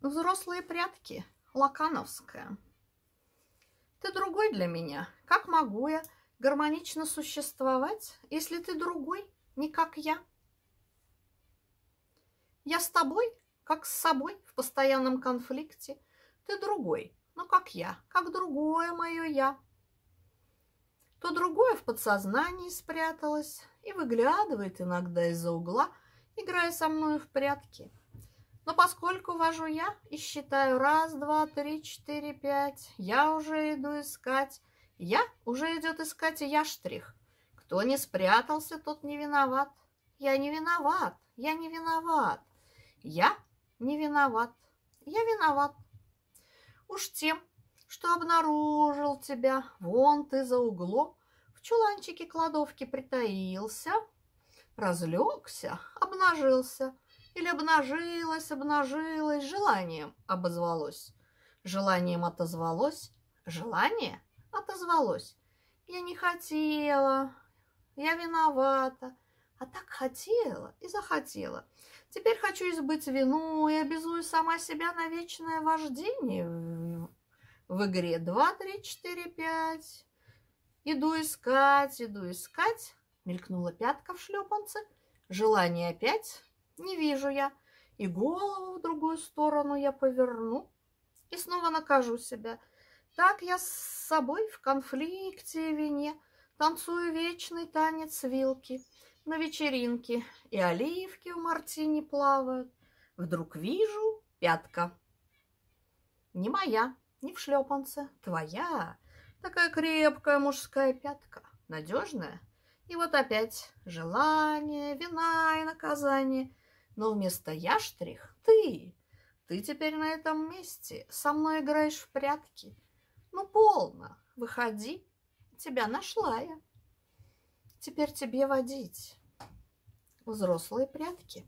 Взрослые прятки. Лакановская. Ты другой для меня. Как могу я гармонично существовать, если ты другой, не как я? Я с тобой, как с собой, в постоянном конфликте. Ты другой, но как я, как другое мое я. То другое в подсознании спряталось и выглядывает иногда из-за угла, играя со мною в прятки – но поскольку вожу я и считаю раз, два, три, четыре, пять, я уже иду искать, я уже идет искать, и я штрих. Кто не спрятался, тот не виноват. Я не виноват, я не виноват, я не виноват, я виноват. Уж тем, что обнаружил тебя, вон ты за углом, в чуланчике кладовки притаился, разлегся, обнажился – или обнажилось, обнажилось, желанием обозвалось. Желанием отозвалось, желание отозвалось. Я не хотела, я виновата, а так хотела и захотела. Теперь хочу избыть вину и обязую сама себя на вечное вождение в игре 2, 3, 4, 5. Иду искать, иду искать. Мелькнула пятка в шлепанце. Желание опять не вижу я. И голову в другую сторону я поверну и снова накажу себя. Так я с собой в конфликте и вине танцую вечный танец вилки на вечеринке, и оливки в мартине плавают. Вдруг вижу пятка. Не моя, не в шлепанце, твоя. Такая крепкая мужская пятка, надежная. И вот опять желание, вина и наказание – но вместо «я» штрих – ты. Ты теперь на этом месте, со мной играешь в прятки. Ну, полно, выходи, тебя нашла я. Теперь тебе водить взрослые прятки.